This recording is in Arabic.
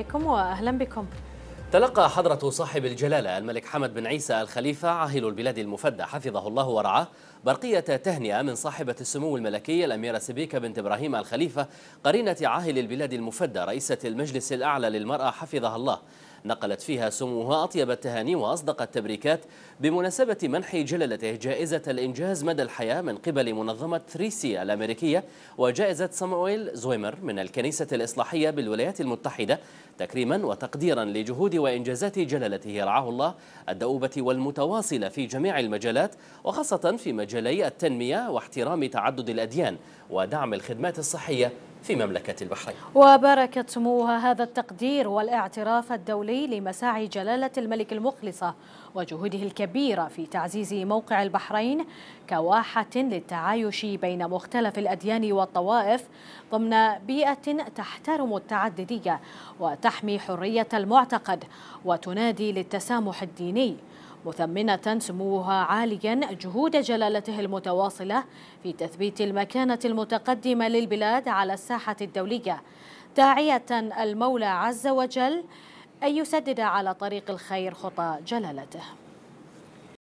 بكم واهلا بكم تلقى حضرة صاحب الجلالة الملك حمد بن عيسى الخليفة عاهل البلاد المفدى حفظه الله ورعاه برقية تهنئة من صاحبة السمو الملكي الأميرة سبيكة بنت إبراهيم الخليفة قرينة عاهل البلاد المفدى رئيسة المجلس الأعلى للمرأة حفظها الله نقلت فيها سموها أطيب التهاني وأصدق التبريكات بمناسبة منح جلالته جائزة الإنجاز مدى الحياة من قبل منظمة ثريسي الأمريكية وجائزة سامويل زويمر من الكنيسة الإصلاحية بالولايات المتحدة تكريما وتقديرا لجهود وإنجازات جلالته رعاه الله الدؤوبة والمتواصلة في جميع المجالات وخاصة في مجالي التنمية واحترام تعدد الأديان ودعم الخدمات الصحية في مملكة البحرين وباركت سموها هذا التقدير والاعتراف الدولي لمساعي جلالة الملك المخلصة وجهوده الكبيرة في تعزيز موقع البحرين كواحة للتعايش بين مختلف الأديان والطوائف ضمن بيئة تحترم التعددية وتحمي حرية المعتقد وتنادي للتسامح الديني مثمنة سموها عاليا جهود جلالته المتواصلة في تثبيت المكانة المتقدمة للبلاد على الساحة الدولية داعية المولى عز وجل أن يسدد على طريق الخير خطى جلالته